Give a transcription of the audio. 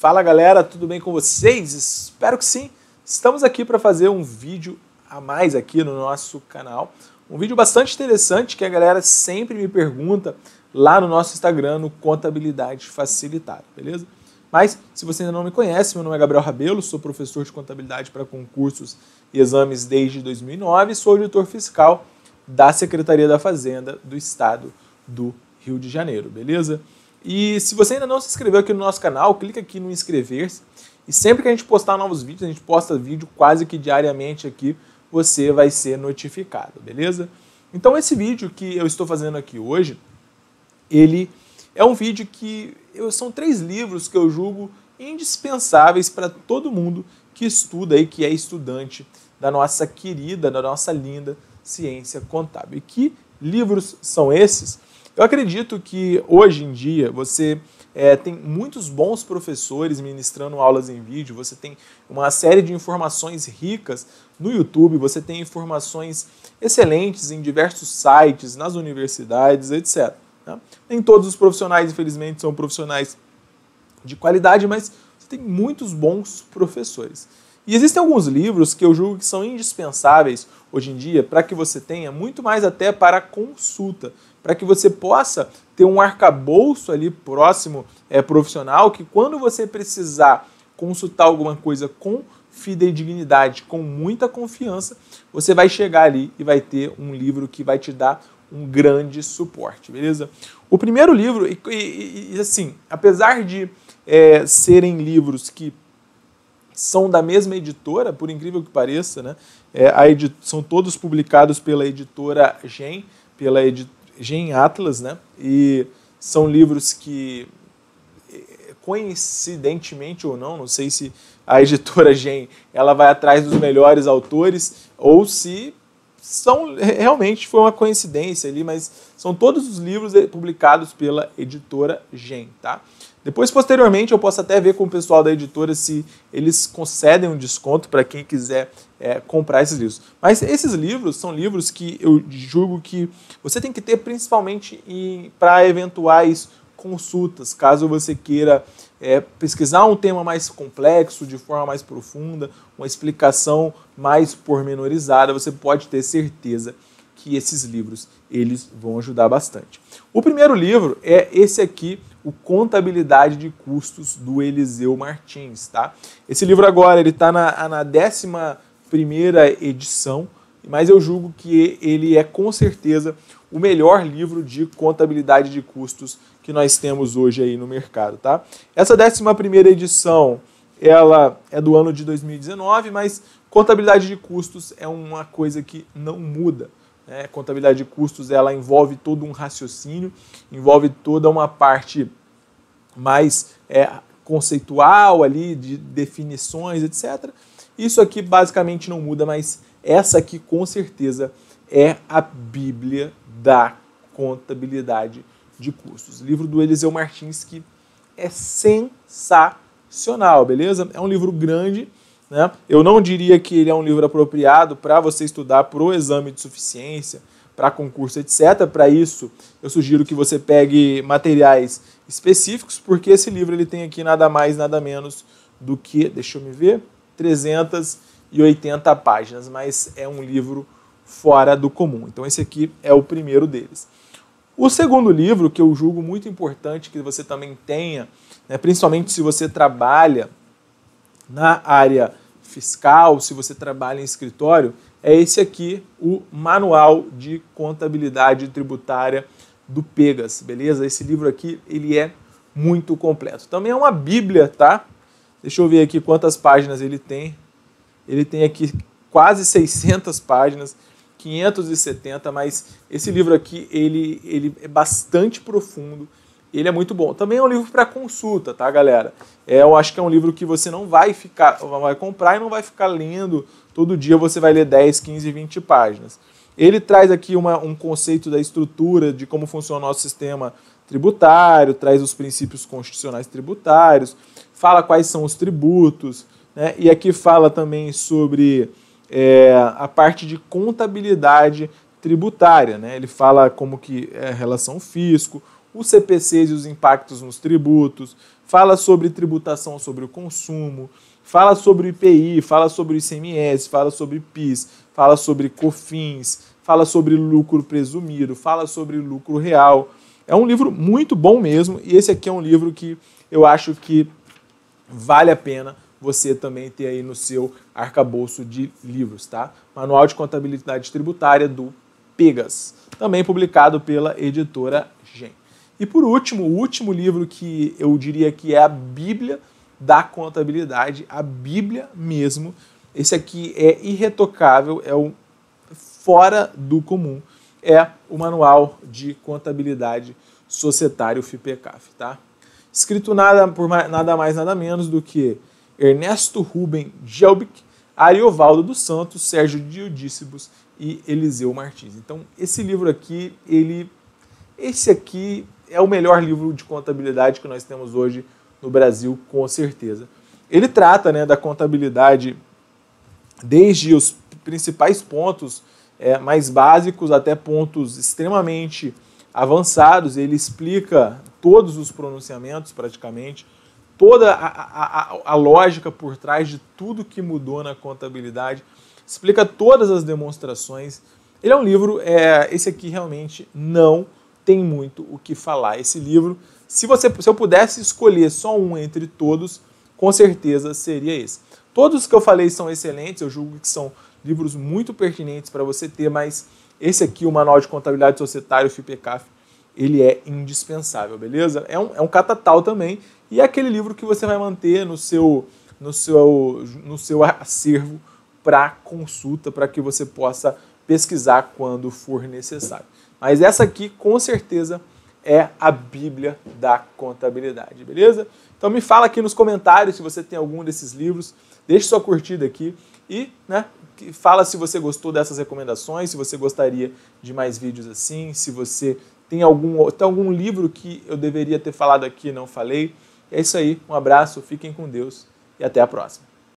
Fala galera, tudo bem com vocês? Espero que sim. Estamos aqui para fazer um vídeo a mais aqui no nosso canal. Um vídeo bastante interessante que a galera sempre me pergunta lá no nosso Instagram, no Contabilidade Facilitada, beleza? Mas, se você ainda não me conhece, meu nome é Gabriel Rabelo, sou professor de contabilidade para concursos e exames desde 2009 e sou auditor fiscal da Secretaria da Fazenda do Estado do Rio de Janeiro, beleza? E se você ainda não se inscreveu aqui no nosso canal, clica aqui no inscrever-se. E sempre que a gente postar novos vídeos, a gente posta vídeo quase que diariamente aqui, você vai ser notificado, beleza? Então esse vídeo que eu estou fazendo aqui hoje, ele é um vídeo que eu, são três livros que eu julgo indispensáveis para todo mundo que estuda e que é estudante da nossa querida, da nossa linda ciência contábil. E que livros são esses? Eu acredito que hoje em dia você é, tem muitos bons professores ministrando aulas em vídeo, você tem uma série de informações ricas no YouTube, você tem informações excelentes em diversos sites, nas universidades, etc. Né? Nem todos os profissionais, infelizmente, são profissionais de qualidade, mas você tem muitos bons professores. E existem alguns livros que eu julgo que são indispensáveis hoje em dia para que você tenha, muito mais até para consulta, para que você possa ter um arcabouço ali próximo é, profissional que quando você precisar consultar alguma coisa com fidedignidade, com muita confiança, você vai chegar ali e vai ter um livro que vai te dar um grande suporte, beleza? O primeiro livro, e, e, e assim, apesar de é, serem livros que são da mesma editora, por incrível que pareça, né? É, a são todos publicados pela editora Gen, pela edi Gen Atlas, né? E são livros que, é, coincidentemente ou não, não sei se a editora Gen ela vai atrás dos melhores autores ou se são realmente foi uma coincidência ali, mas são todos os livros eh, publicados pela editora Gen, tá? Depois, posteriormente, eu posso até ver com o pessoal da editora se eles concedem um desconto para quem quiser é, comprar esses livros. Mas esses livros são livros que eu julgo que você tem que ter principalmente para eventuais consultas, caso você queira é, pesquisar um tema mais complexo, de forma mais profunda, uma explicação mais pormenorizada, você pode ter certeza que esses livros eles vão ajudar bastante. O primeiro livro é esse aqui, o Contabilidade de Custos do Eliseu Martins, tá? Esse livro agora ele está na, na 11 primeira edição, mas eu julgo que ele é com certeza o melhor livro de contabilidade de custos que nós temos hoje aí no mercado, tá? Essa 11ª edição, ela é do ano de 2019, mas contabilidade de custos é uma coisa que não muda. Né? Contabilidade de custos, ela envolve todo um raciocínio, envolve toda uma parte mais é, conceitual ali, de definições, etc. Isso aqui basicamente não muda, mas essa aqui com certeza é a bíblia da contabilidade de custos. Livro do Eliseu Martins que é sensacional, beleza? É um livro grande, né? Eu não diria que ele é um livro apropriado para você estudar para o exame de suficiência, para concurso, etc. Para isso, eu sugiro que você pegue materiais específicos, porque esse livro ele tem aqui nada mais, nada menos do que, deixa eu me ver, 380 páginas, mas é um livro fora do comum. Então esse aqui é o primeiro deles. O segundo livro, que eu julgo muito importante que você também tenha, né, principalmente se você trabalha na área fiscal, se você trabalha em escritório, é esse aqui, o Manual de Contabilidade Tributária do Pegas, beleza? Esse livro aqui, ele é muito completo. Também é uma bíblia, tá? Deixa eu ver aqui quantas páginas ele tem. Ele tem aqui quase 600 páginas. 570, mas esse livro aqui ele, ele é bastante profundo, ele é muito bom. Também é um livro para consulta, tá, galera? É, eu acho que é um livro que você não vai ficar, vai comprar e não vai ficar lendo todo dia, você vai ler 10, 15, 20 páginas. Ele traz aqui uma, um conceito da estrutura, de como funciona o nosso sistema tributário, traz os princípios constitucionais tributários, fala quais são os tributos, né? e aqui fala também sobre é, a parte de contabilidade tributária. Né? Ele fala como que é relação fisco, os CPCs e os impactos nos tributos, fala sobre tributação sobre o consumo, fala sobre IPI, fala sobre ICMS, fala sobre PIS, fala sobre COFINS, fala sobre lucro presumido, fala sobre lucro real. É um livro muito bom mesmo e esse aqui é um livro que eu acho que vale a pena você também ter aí no seu arcabouço de livros, tá? Manual de Contabilidade Tributária do Pegas, também publicado pela editora Gen. E por último, o último livro que eu diria que é a Bíblia da contabilidade, a Bíblia mesmo. Esse aqui é irretocável, é o fora do comum. É o Manual de Contabilidade Societário FIPECAF, tá? Escrito nada por nada mais nada menos do que Ernesto Ruben Gelbic, Ariovaldo dos Santos, Sérgio Diodícibus e Eliseu Martins. Então, esse livro aqui, ele esse aqui é o melhor livro de contabilidade que nós temos hoje no Brasil, com certeza. Ele trata né, da contabilidade desde os principais pontos é, mais básicos até pontos extremamente avançados. Ele explica todos os pronunciamentos praticamente, toda a, a, a lógica por trás de tudo que mudou na contabilidade, explica todas as demonstrações. Ele é um livro, é, esse aqui realmente não tem muito o que falar. Esse livro, se, você, se eu pudesse escolher só um entre todos, com certeza seria esse. Todos que eu falei são excelentes, eu julgo que são livros muito pertinentes para você ter, mas esse aqui, o Manual de Contabilidade Societária, o FIPECAF, ele é indispensável, beleza? É um, é um catatal também e é aquele livro que você vai manter no seu, no seu, no seu acervo para consulta, para que você possa pesquisar quando for necessário. Mas essa aqui, com certeza, é a Bíblia da contabilidade, beleza? Então me fala aqui nos comentários se você tem algum desses livros, deixe sua curtida aqui e né, fala se você gostou dessas recomendações, se você gostaria de mais vídeos assim, se você tem algum, tem algum livro que eu deveria ter falado aqui e não falei? É isso aí, um abraço, fiquem com Deus e até a próxima.